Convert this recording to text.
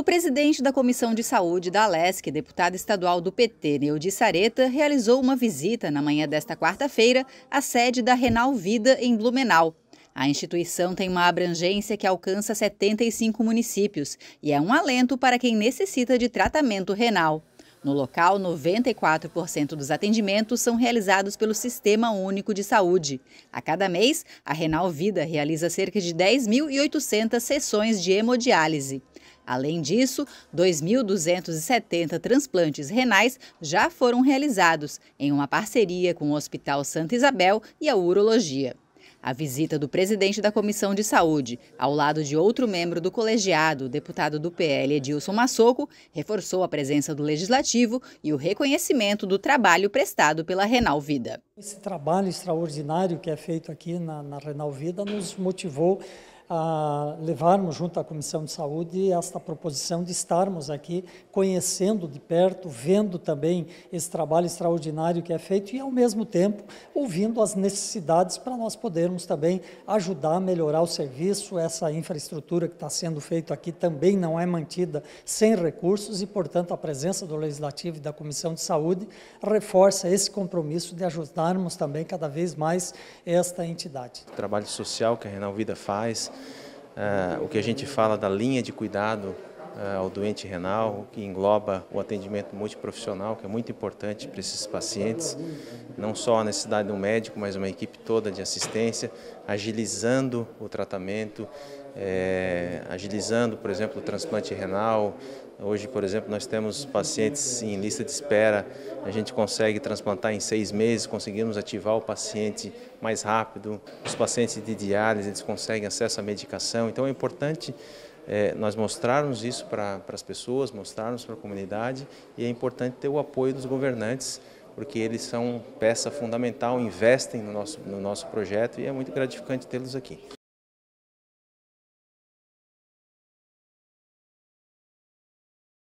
O presidente da Comissão de Saúde da Alesc, deputado estadual do PT, Neudi Sareta, realizou uma visita na manhã desta quarta-feira à sede da Renal Vida, em Blumenau. A instituição tem uma abrangência que alcança 75 municípios e é um alento para quem necessita de tratamento renal. No local, 94% dos atendimentos são realizados pelo Sistema Único de Saúde. A cada mês, a Renal Vida realiza cerca de 10.800 sessões de hemodiálise. Além disso, 2.270 transplantes renais já foram realizados em uma parceria com o Hospital Santa Isabel e a Urologia. A visita do presidente da Comissão de Saúde, ao lado de outro membro do colegiado, deputado do PL Edilson Massoco, reforçou a presença do Legislativo e o reconhecimento do trabalho prestado pela Renal Vida. Esse trabalho extraordinário que é feito aqui na, na Renal Vida nos motivou a levarmos junto à Comissão de Saúde esta proposição de estarmos aqui conhecendo de perto, vendo também esse trabalho extraordinário que é feito e, ao mesmo tempo, ouvindo as necessidades para nós podermos também ajudar a melhorar o serviço. Essa infraestrutura que está sendo feita aqui também não é mantida sem recursos e, portanto, a presença do Legislativo e da Comissão de Saúde reforça esse compromisso de ajudarmos também cada vez mais esta entidade. O trabalho social que a Renal Vida faz, uh, o que a gente fala da linha de cuidado eh, ao doente renal, que engloba o atendimento multiprofissional, que é muito importante para esses pacientes, não só a necessidade de um médico, mas uma equipe toda de assistência, agilizando o tratamento, é, agilizando, por exemplo, o transplante renal. Hoje, por exemplo, nós temos pacientes em lista de espera, a gente consegue transplantar em seis meses, conseguimos ativar o paciente mais rápido. Os pacientes de diálise, eles conseguem acesso à medicação, então é importante é, nós mostrarmos isso para as pessoas, mostrarmos para a comunidade e é importante ter o apoio dos governantes, porque eles são peça fundamental, investem no nosso, no nosso projeto e é muito gratificante tê-los aqui.